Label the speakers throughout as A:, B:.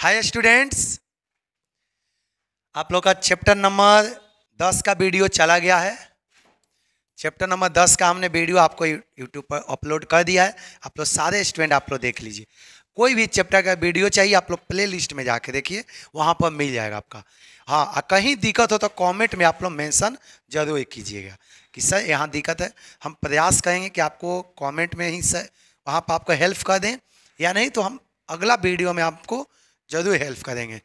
A: hi students आप लोग का चैप्टर नंबर दस का वीडियो चला गया है चैप्टर नंबर दस का हमने वीडियो आपको यूट्यूब पर अपलोड कर दिया है आप लोग सारे स्टूडेंट आप लोग देख लीजिए कोई भी चैप्टर का वीडियो चाहिए आप लोग प्ले लिस्ट में जाके देखिए वहाँ पर मिल जाएगा आपका हाँ कहीं दिक्कत हो तो कॉमेंट में आप लोग मैंसन जरूर कीजिएगा कि सर यहाँ दिक्कत है हम प्रयास करेंगे कि आपको कॉमेंट में ही सर वहाँ पर आपको हेल्प कर दें या नहीं तो हम अगला वीडियो में आपको जरूर हेल्प करेंगे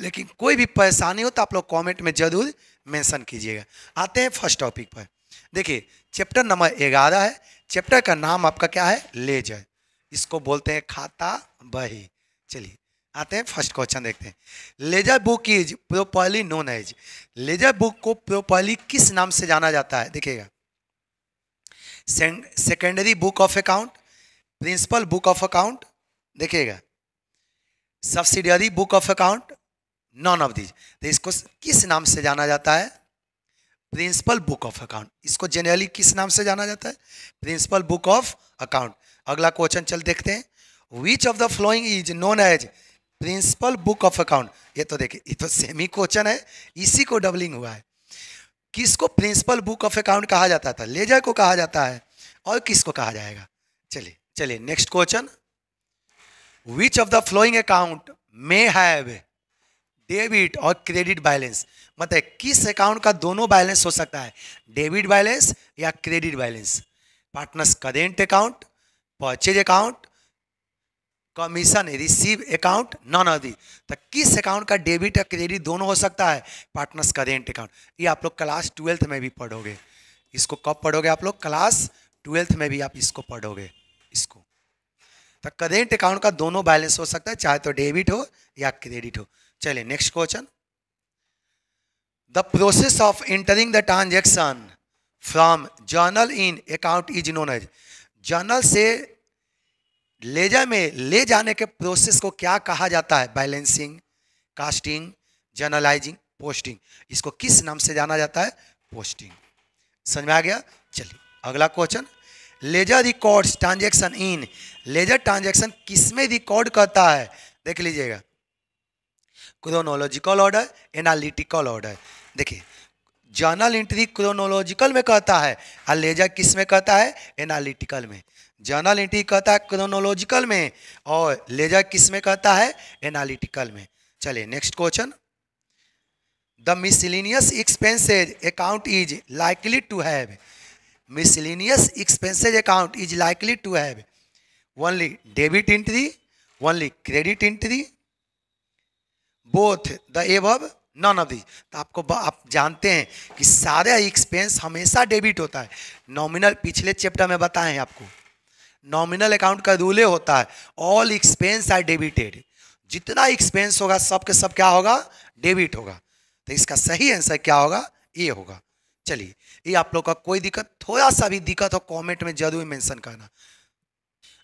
A: लेकिन कोई भी परेशानी हो तो आप लोग कमेंट में ज़रूर मेंशन कीजिएगा आते हैं फर्स्ट टॉपिक पर देखिए चैप्टर नंबर ग्यारह है चैप्टर का नाम आपका क्या है लेजर इसको बोलते हैं खाता बही चलिए आते हैं फर्स्ट क्वेश्चन देखते हैं ledger book is properly known as ledger book को प्रोपरली किस नाम से जाना जाता है देखिएगा secondary book of account principal book of account देखिएगा subsidiary book of account none of these तो इसको किस नाम से जाना जाता है प्रिंसिपल बुक ऑफ अकाउंट इसको जनरली किस नाम से जाना जाता है प्रिंसिपल बुक ऑफ अकाउंट अगला क्वेश्चन चल देखते हैं which of the following is known as principal book of account ये तो देखिए ये तो सेम ही क्वेश्चन है इसी को डबलिंग हुआ है किसको प्रिंसिपल बुक ऑफ अकाउंट कहा जाता था लेजर को कहा जाता है और किसको कहा जाएगा चलिए चलिए next question which of the following account may have debit और क्रेडिट बैलेंस मतलब किस अकाउंट का दोनों बैलेंस हो सकता है डेबिट बैलेंस या credit balance partners current account purchase account commission receive account none अदी तो किस अकाउंट का डेबिट या क्रेडिट दोनों हो सकता है पार्टनर्स करेंट अकाउंट ये आप लोग क्लास ट्वेल्थ में भी पढ़ोगे इसको कब पढ़ोगे आप लोग क्लास ट्वेल्थ में भी आप इसको पढ़ोगे इसको तो करेंट अकाउंट का दोनों बैलेंस हो सकता है चाहे तो डेबिट हो या क्रेडिट हो चलिए next question the process of entering the transaction from journal in account is known as journal से ले जा में ले जाने के प्रोसेस को क्या कहा जाता है बैलेंसिंग कास्टिंग जर्नलाइजिंग पोस्टिंग इसको किस नाम से जाना जाता है पोस्टिंग समझ में आ गया चलिए अगला question ledger record transaction in ledger transaction किसमें रिकॉर्ड करता है देख लीजिएगा क्रोनोलॉजिकल ऑर्डर एनालिटिकल ऑर्डर देखिए जर्नल एंट्री क्रोनोलॉजिकल में कहता है और लेजर किस में कहता है एनालिटिकल में जर्नल एंट्री कहता है क्रोनोलॉजिकल में और लेजर किस में कहता है एनालिटिकल में चलिए next question the miscellaneous expenses account is likely to have miscellaneous expenses account is likely to have only debit entry only credit entry both the above none of this तो आपको आप जानते हैं कि सारे एक्सपेंस हमेशा डेबिट होता है नॉमिनल पिछले चैप्टर में बताएं आपको नॉमिनल अकाउंट का रूल होता है ऑल एक्सपेंस आर डेबिटेड जितना एक्सपेंस होगा सब के सब क्या होगा डेबिट होगा तो इसका सही आंसर क्या होगा ए होगा चलिए ये आप लोग का कोई दिक्कत थोड़ा सा भी दिक्कत हो कमेंट में जरूर मेंशन करना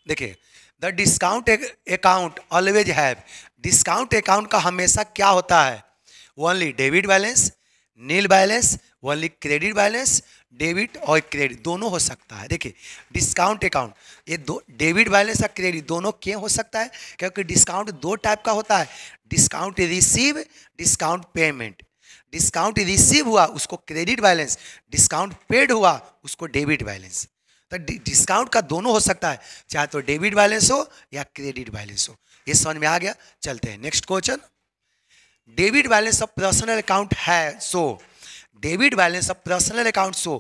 A: देखिए the discount account always have discount account का हमेशा क्या होता है only debit balance nil balance only credit balance debit और क्रेडिट दोनों हो सकता है देखिए डिस्काउंट अकाउंट ये दो डेबिट बैलेंस और क्रेडिट दोनों क्यों हो सकता है क्योंकि डिस्काउंट दो टाइप का होता है discount receive discount payment discount receive हुआ उसको क्रेडिट बैलेंस डिस्काउंट पेड हुआ उसको डेबिट बैलेंस तो डिस्काउंट का दोनों हो सकता है चाहे तो डेबिट बैलेंस हो या क्रेडिट बैलेंस हो ये समझ में आ गया चलते हैं next question debit balance of personal account है so debit balance of personal account so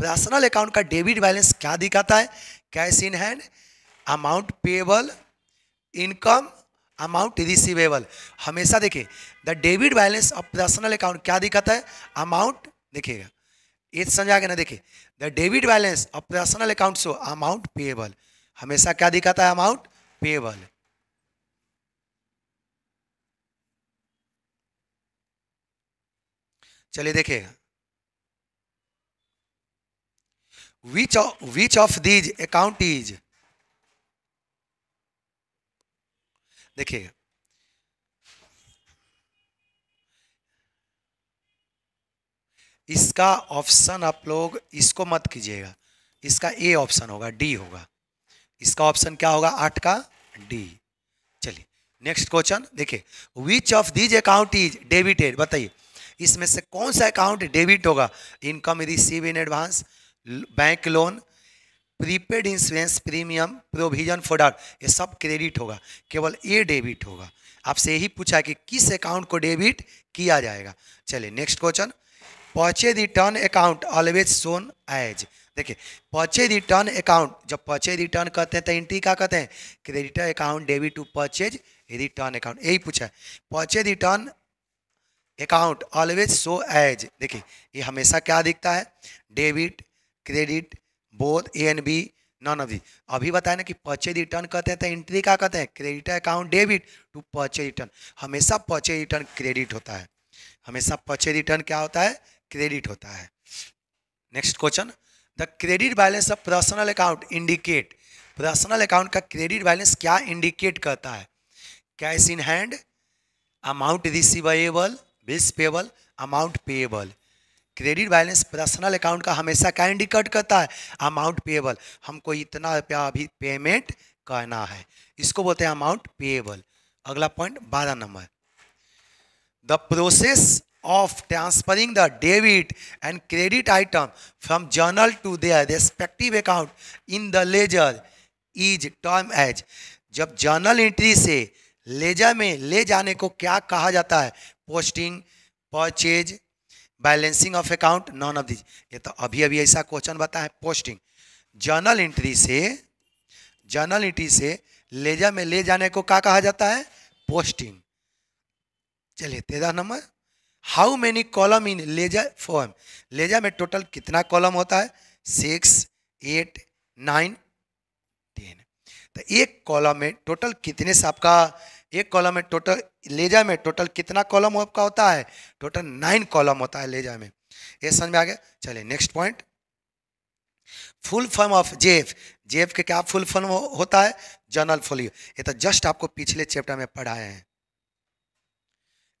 A: personal account का डेबिट बैलेंस क्या दिखाता है cash in hand amount payable income amount receivable हमेशा देखिए the debit balance of personal account क्या दिखाता है अमाउंट देखिएगा ये समझा के ना देखिए the debit balance of personal account so amount payable हमेशा क्या दिखाता है अमाउंट पेएबल चलिए देखिएगा which which of these account is देखिएगा इसका ऑप्शन आप लोग इसको मत कीजिएगा इसका ए ऑप्शन होगा डी होगा इसका ऑप्शन क्या होगा आठ का डी चलिए नेक्स्ट क्वेश्चन देखिए which of these account is debited बताइए इसमें से कौन सा अकाउंट डेबिट होगा income receive in advance bank loan prepaid insurance premium provision fodder ये सब क्रेडिट होगा केवल ये डेबिट होगा आपसे यही पूछा कि किस अकाउंट को डेबिट किया जाएगा चलिए next question purchase return account always shown as देखिए पचे रिटर्न अकाउंट जब पचे रिटर्न कहते हैं तो एंट्री क्या कहते हैं creditor account debit to purchase return account यही पूछा है purchase return account always so as देखिए ये हमेशा क्या दिखता है debit credit both A and B none of the अभी बताया ना कि पचे रिटर्न कहते हैं तो एंट्री क्या कहते हैं credit account debit to purchase return हमेशा पचे रिटर्न क्रेडिट होता है हमेशा पचे रिटर्न क्या होता है क्रेडिट होता है next question the credit balance of personal account indicate personal account का क्रेडिट बैलेंस क्या इंडिकेट करता है cash in hand amount receivable bills payable amount payable credit balance personal account का हमेशा क्या इंडिकेट करता है अमाउंट पेएबल हमको इतना रुपया अभी पेमेंट करना है इसको बोलते हैं अमाउंट पेएबल अगला पॉइंट बारह नंबर the process of transferring the debit and credit item from journal to their respective account in the ledger is term as जब जर्नल एंट्री से लेजर में ले जाने को क्या कहा जाता है posting purchase balancing of account none of this ये तो अभी अभी ऐसा क्वेश्चन बता है पोस्टिंग जर्नल एंट्री से जर्नल एंट्री से लेजर में ले जाने को क्या कहा जाता है पोस्टिंग चलिए तेरह नंबर how many column in ledger form ledger में टोटल कितना कॉलम होता है सिक्स एट नाइन टेन तो एक कॉलम में टोटल कितने से आपका एक कॉलम में टोटल लेजा में टोटल कितना कॉलम आपका होता है टोटल नाइन कॉलम होता है लेजा में ये समझ में आ गया चलिए next point full form of JF JF के क्या फुल फॉर्म हो, होता है जर्नल फोलियो ये तो जस्ट आपको पिछले चैप्टर में पढ़ाए हैं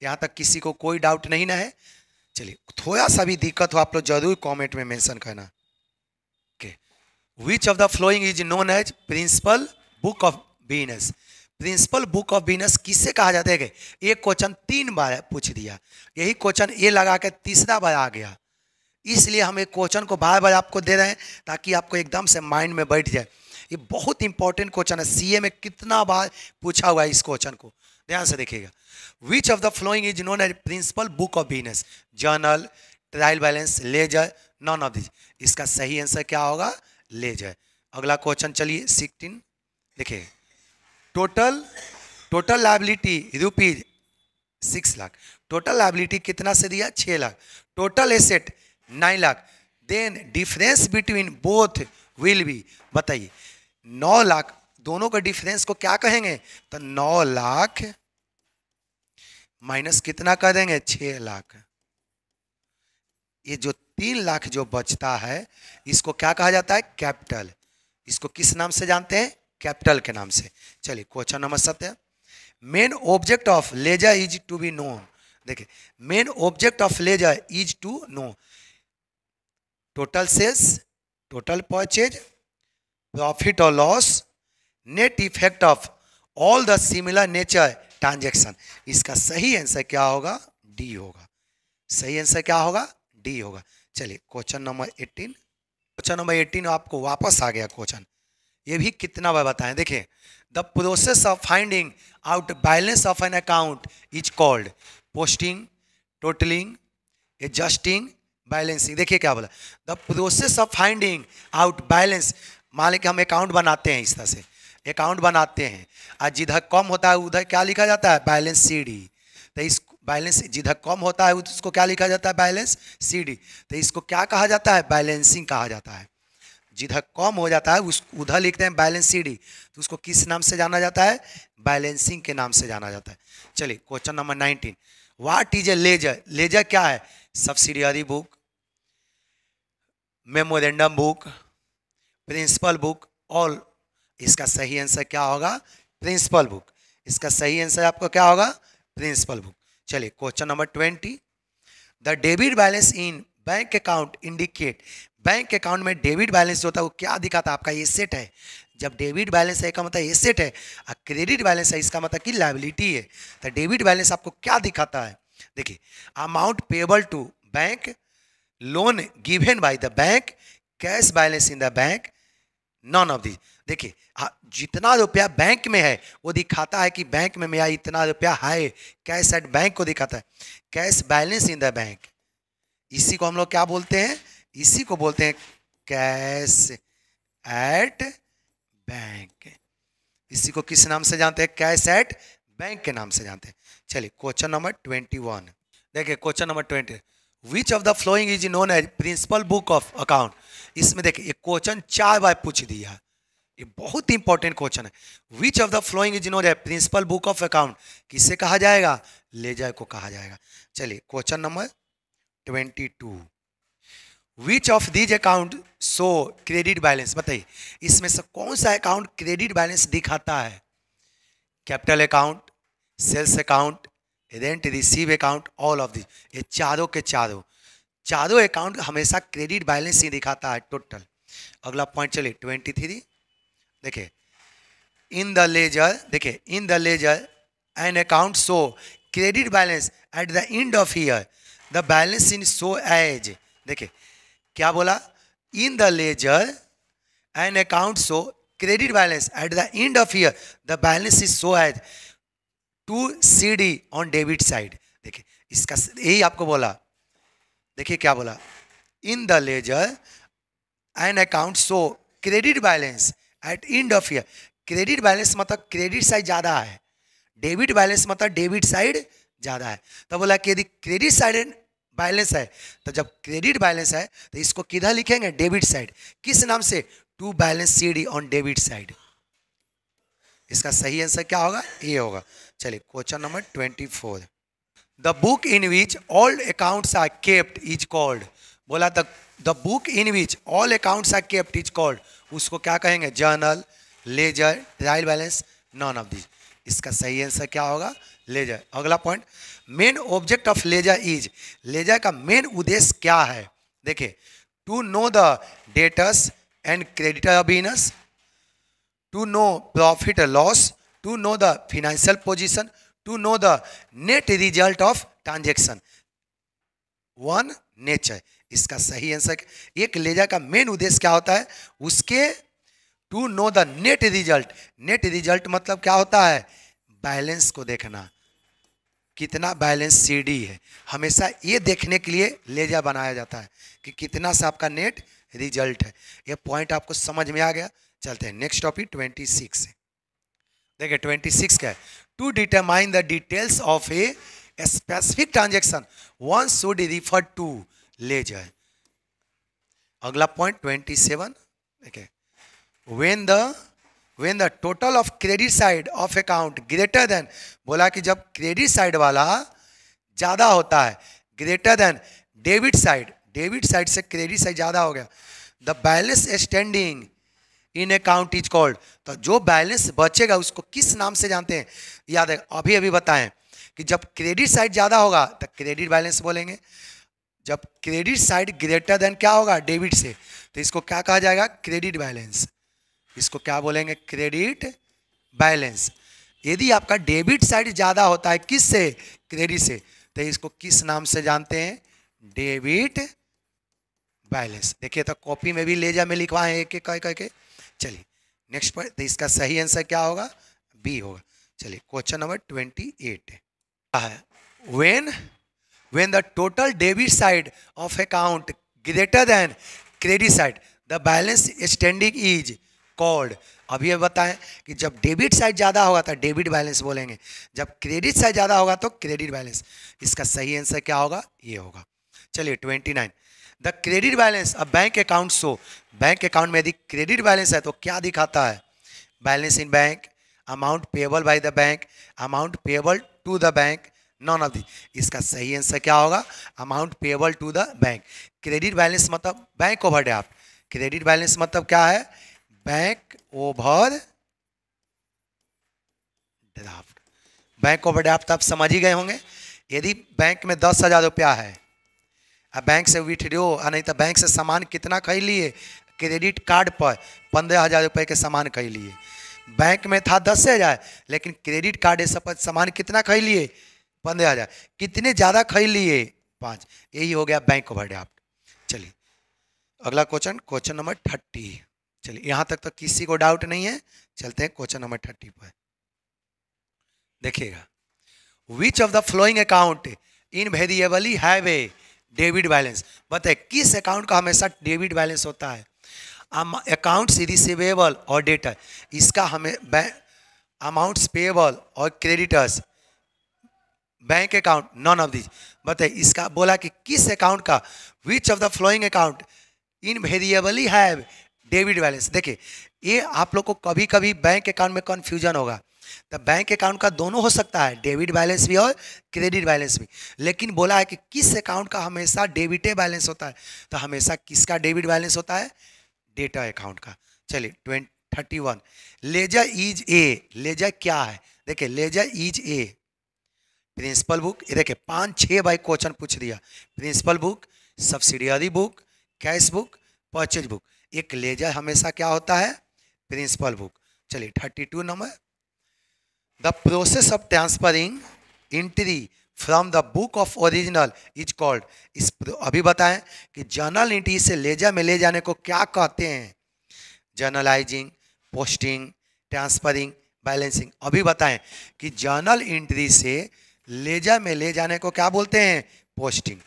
A: यहां तक किसी को कोई डाउट नहीं ना है चलिए थोड़ा सा भी दिक्कत हो आप लोग जरूर कमेंट में मेंशन करना okay which of the following is known as principal book of business principal book of business किससे कहा जाता है ये क्वेश्चन तीन बार पूछ दिया यही क्वेश्चन ये लगा के तीसरा बार आ गया इसलिए हम एक क्वेश्चन को बार बार आपको दे रहे हैं ताकि आपको एकदम से माइंड में बैठ जाए ये बहुत इंपॉर्टेंट क्वेश्चन है सीए में कितना बार पूछा हुआ है इस क्वेश्चन को ध्यान से देखिएगा which of the following is known as principal book of business journal trial balance ledger none of this इसका सही आंसर क्या होगा लेजर अगला क्वेश्चन चलिए सिक्सटीन देखिए total total liability rupees six lakh total liability कितना से दिया छः lakh total asset nine lakh then difference between both will be बताइए नौ लाख दोनों का डिफरेंस को क्या कहेंगे तो नौ लाख माइनस कितना कर देंगे छः लाख ये जो तीन लाख जो बचता है इसको क्या कहा जाता है कैपिटल इसको किस नाम से जानते हैं कैपिटल के नाम से चलिए क्वेश्चन अच्छा नंबर सत्य main object of ledger is to be known देखिए main object of ledger is to know total sales total purchase profit और loss net effect of all the similar nature transaction इसका सही answer क्या होगा D होगा सही answer क्या होगा डी होगा चलिए क्वेश्चन अच्छा नंबर एटीन क्वेश्चन अच्छा नंबर एटीन आपको वापस आ गया क्वेश्चन ये भी कितना बार बताएं देखें the process of finding out balance of an account is called posting totalling adjusting balancing देखिए क्या बोला the process of finding out balance मान लें कि हम अकाउंट बनाते हैं इस तरह से अकाउंट बनाते हैं और जिधर कम होता है उधर क्या लिखा जाता है बैलेंस सी डी तो इस बैलेंस जिधर कम होता है उसको क्या लिखा जाता है बैलेंस सी डी तो इसको क्या कहा जाता है बैलेंसिंग कहा जाता है जिधर कम हो जाता है उस उधर लिखते हैं बैलेंस सीडी तो उसको किस नाम से जाना जाता है बैलेंसिंग के नाम से जाना जाता है चलिए question number nineteen what is a ledger ledger क्या है subsidiary book memorandum book principal book all इसका सही आंसर क्या होगा प्रिंसिपल बुक इसका सही आंसर आपको क्या होगा प्रिंसिपल बुक चलिए question number twenty the debit balance in bank account indicate bank account में डेबिट बैलेंस जो होता है वो क्या दिखाता है आपका एसेट है जब डेबिट बैलेंस है का मतलब एसेट है और क्रेडिट बैलेंस है इसका मतलब कि लाइबिलिटी है तो डेबिट बैलेंस आपको क्या दिखाता है देखिए amount payable to bank loan given by the bank cash balance in the bank none of this देखिए हाँ, जितना रुपया बैंक में है वो दिखाता है कि बैंक में मेरा इतना रुपया है कैश एट बैंक को दिखाता है cash balance in the bank इसी को हम लोग क्या बोलते हैं इसी को बोलते हैं कैश एट बैंक इसी को किस नाम से जानते हैं कैश एट बैंक के नाम से जानते हैं चलिए क्वेश्चन नंबर ट्वेंटी वन देखिए question number twenty which of the following is known as principal book of account इसमें देखिए ये क्वेश्चन चार बार पूछ दिया ये बहुत इंपॉर्टेंट क्वेश्चन है which of the following is known as principal book of account किसे कहा जाएगा लेजर को कहा जाएगा चलिए question number twenty two which of these account so credit balance बताइए इसमें से कौन सा अकाउंट क्रेडिट बैलेंस दिखाता है capital account sales account rent receive account all of this ये चारों के चारों चारों अकाउंट हमेशा क्रेडिट बैलेंस ही दिखाता है टोटल अगला पॉइंट चलिए ट्वेंटी थ्री देखिए इन द लेजर देखिए in the ledger an account so credit balance at the end of year the balance in so as देखिए क्या बोला in the ledger an account show credit balance at the end of year the balance is show है to C D on debit side देखिए इसका यही आपको बोला देखिए क्या बोला in the ledger an account show credit balance at end of year credit balance मतलब क्रेडिट साइड ज़्यादा है डेबिट बैलेंस मतलब डेबिट साइड ज़्यादा है तो बोला कि यदि क्रेडिट साइड एंड बैलेंस है तो जब क्रेडिट बैलेंस है तो इसको किधर लिखेंगे डेबिट साइड किस नाम से to balance C D on debit side इसका सही आंसर क्या होगा ये होगा चलिए question number twenty four the book in which all accounts are kept is called बोला the book in which all accounts are kept is called उसको क्या कहेंगे journal ledger trial balance none of this इसका सही answer क्या होगा ledger अगला point main object of ledger is ledger का मेन उद्देश्य क्या है देखिए to know the debtors and creditor अबीनस to know profit loss to know the financial position to know the net result of transaction one nature इसका सही answer एक laser का मेन उद्देश्य क्या होता है उसके to know the net result net result मतलब क्या होता है बैलेंस को देखना कितना बैलेंस सीडी है हमेशा ये देखने के लिए लेजा बनाया जाता है कि कितना सा आपका नेट रिजल्ट है यह पॉइंट आपको समझ में आ गया चलते हैं नेक्स्ट टॉपिक ट्वेंटी सिक्स देखिए ट्वेंटी सिक्स का है to determine the details of a specific transaction one should refer to ledger अगला पॉइंट ट्वेंटी सेवन देखिए when the when the total of credit side of account greater than बोला कि जब credit side वाला ज़्यादा होता है greater than debit side debit side से credit side ज़्यादा हो गया the balance standing in account is called तो जो बैलेंस बचेगा उसको किस नाम से जानते हैं याद है अभी अभी बताएं कि जब क्रेडिट साइड ज़्यादा होगा तो क्रेडिट बैलेंस बोलेंगे जब क्रेडिट साइड ग्रेटर देन क्या होगा डेबिट से तो इसको क्या कहा जाएगा क्रेडिट बैलेंस इसको क्या बोलेंगे क्रेडिट बैलेंस यदि आपका डेबिट साइड ज़्यादा होता है किस से क्रेडिट से तो इसको किस नाम से जानते हैं डेबिट बैलेंस देखिए तो कॉपी में भी जा में लिखवा है एक एक के चलिए नेक्स्ट पर तो इसका सही आंसर क्या होगा बी होगा चलिए क्वेश्चन नंबर ट्वेंटी एट है when when the total debit side of account greater than credit side the balance standing is called अभी ये बताएं कि जब डेबिट साइड ज़्यादा होगा तो डेबिट बैलेंस बोलेंगे जब क्रेडिट साइड ज़्यादा होगा तो क्रेडिट बैलेंस इसका सही आंसर क्या होगा ये होगा चलिए twenty nine the credit balance अब bank account show bank account में यदि क्रेडिट बैलेंस है तो क्या दिखाता है balance in bank amount payable by the bank amount payable to the bank none of the इसका सही आंसर क्या होगा amount payable to the bank credit balance मतलब bank overdraft credit balance मतलब क्या है bank overdraft bank overdraft तो आप समझ ही गए होंगे यदि बैंक में दस हजार रुपया है बैंक से विथड्रो और नहीं तो बैंक से सामान कितना खरीद लिए क्रेडिट कार्ड पर पंद्रह हजार रुपये के सामान खरीद लिए बैंक में था दस हजार लेकिन क्रेडिट कार्ड ये पर सामान कितना खरीद लिए पंद्रह हजार कितने ज़्यादा खरीद लिए पांच यही हो गया बैंक ओवर ड्राफ्ट चलिए अगला क्वेश्चन क्वेश्चन नंबर थर्टी चलिए यहां तक तो किसी को डाउट नहीं है चलते हैं क्वेश्चन नंबर थर्टी पर देखिएगा which of the following account invariably have a debit balance बताए किस अकाउंट का हमेशा डेबिट बैलेंस होता है अकाउंट रिसिवेबल और डेटर इसका हमें अमाउंट पेएबल और creditors bank account none of this बताए इसका बोला कि किस अकाउंट का which of the following account invariably have debit balance देखिए ये आप लोग को कभी कभी बैंक अकाउंट में कन्फ्यूजन होगा तो बैंक अकाउंट का दोनों हो सकता है डेबिट बैलेंस भी और क्रेडिट बैलेंस भी लेकिन बोला है कि किस अकाउंट का हमेशा डेबिटे बैलेंस होता है तो हमेशा किसका डेबिट बैलेंस होता है डेटा अकाउंट का चलिए twenty thirty one ledger is a ledger क्या है देखिए ledger is a principal book ये देखिए पाँच छः बाई क्वेश्चन पूछ दिया principal book subsidiary book cash book purchase book एक लेजर हमेशा क्या होता है प्रिंसिपल बुक चलिए thirty two number the process of transferring entry from the book of original is called इस अभी बताएं कि जर्नल एंट्री से लेजर में ले जाने को क्या कहते हैं जर्नलाइजिंग पोस्टिंग ट्रांसफरिंग बैलेंसिंग अभी बताएं कि जर्नल एंट्री से लेजर में ले जाने को क्या बोलते हैं पोस्टिंग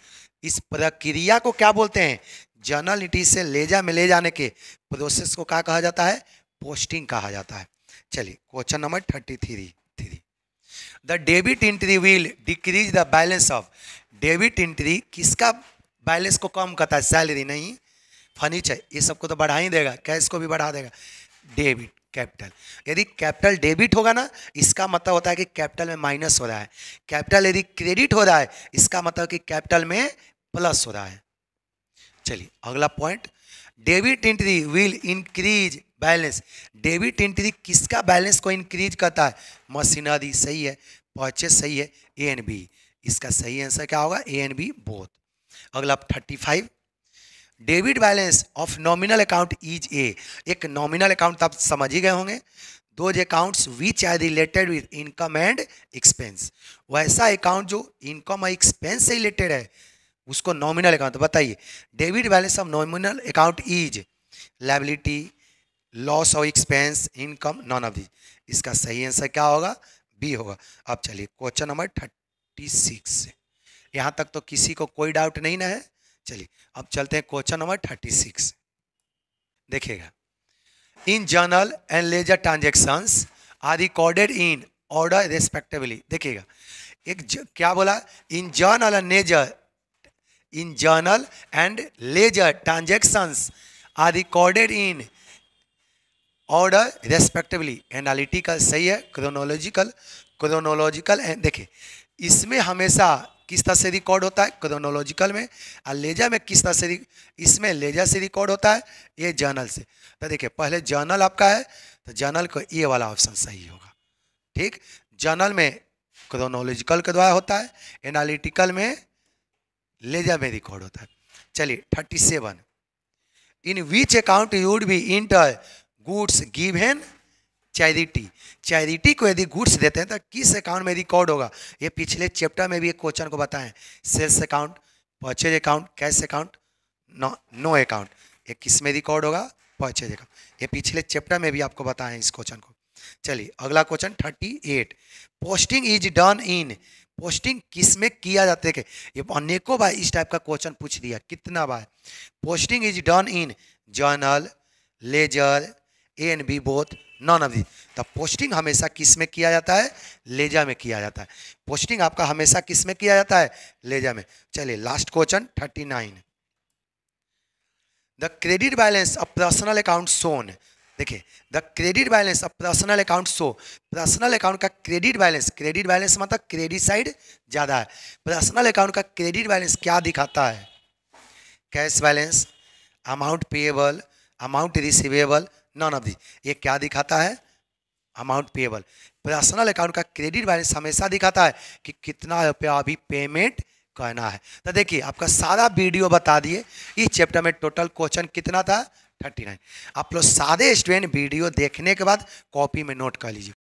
A: इस प्रक्रिया को क्या बोलते हैं जर्नलिटी से लेजा में ले जाने के प्रोसेस को क्या कहा जाता है पोस्टिंग कहा जाता है चलिए question number thirty three three the debit entry will decrease the balance of debit entry किसका बैलेंस को कम करता है सैलरी नहीं फर्नीचर ये सबको तो बढ़ा ही देगा कैश को भी बढ़ा देगा डेबिट कैपिटल यदि कैपिटल डेबिट होगा ना इसका मतलब होता है कि कैपिटल में माइनस हो रहा है कैपिटल यदि क्रेडिट हो रहा है इसका मतलब कि कैपिटल में प्लस हो रहा है चलिए अगला point debit entry will increase balance debit entry किसका बैलेंस को इंक्रीज करता है मशीनरी सही है परचेस सही है ए एन बी इसका सही आंसर क्या होगा ए एन बी बोथ अगला thirty five debit balance of nominal account is a एक नॉमिनल अकाउंट आप समझ ही गए होंगे those accounts which are related with income and expense वैसा अकाउंट जो इनकम और एक्सपेंस से रिलेटेड है उसको नॉमिनल अकाउंट तो बताइए debit balance of nominal account is liability loss of expense income none of this इसका सही आंसर क्या होगा बी होगा अब चलिए क्वेश्चन नंबर थर्टी सिक्स यहाँ तक तो किसी को कोई डाउट नहीं ना है चलिए अब चलते हैं क्वेश्चन नंबर थर्टी सिक्स देखिएगा in journal and ledger transactions are recorded in order respectively देखिएगा एक ज, क्या बोला in journal and ledger in journal and ledger transactions are recorded in order respectively analytical सही है chronological chronological देखिए इसमें हमेशा किस तरह से रिकॉर्ड होता है क्रोनोलॉजिकल में और लेजर में किस तरह से इसमें लेजर से रिकॉर्ड होता है ये जर्नल से तो देखिए पहले जर्नल आपका है तो जर्नल को ये वाला ऑप्शन सही होगा ठीक जर्नल में क्रोनोलॉजिकल के द्वारा होता है एनालिटिकल में लेजा में रिकॉर्ड होता है चलिए thirty seven in which account would be enter goods given charity charity को यदि गुड्स देते हैं तो किस अकाउंट में रिकॉर्ड होगा ये पिछले चैप्टर में भी एक क्वेश्चन को बताएं sales account purchase account cash account no no account ये किस में रिकॉर्ड होगा परचेज अकाउंट ये पिछले चैप्टर में भी आपको बताएं इस क्वेश्चन को चलिए अगला question thirty eight posting is done in posting किस में किया जाते थे ये अनेकों बार इस टाइप का क्वेश्चन पूछ दिया कितना बार posting is done in journal ledger A B both none of the तो पोस्टिंग हमेशा किस में किया जाता है लेजा में किया जाता है पोस्टिंग आपका हमेशा किस में किया जाता है लेजा में चलिए last question thirty nine the credit balance of personal account shows देखिए the credit balance of personal account so personal account का क्रेडिट बैलेंस क्रेडिट बैलेंस मतलब क्रेडिट साइड ज़्यादा है पर्सनल अकाउंट का क्रेडिट बैलेंस क्या दिखाता है cash balance amount payable amount receivable none of the ये क्या दिखाता है अमाउंट पेएबल पर्सनल अकाउंट का क्रेडिट बैलेंस हमेशा दिखाता है कि कितना रुपया अभी पेमेंट कहना है तो देखिए आपका सारा वीडियो बता दिए इस चैप्टर में टोटल क्वेश्चन कितना था थर्टी नाइन आप लोग सारे स्टूडेंट वीडियो देखने के बाद कॉपी में नोट कर लीजिए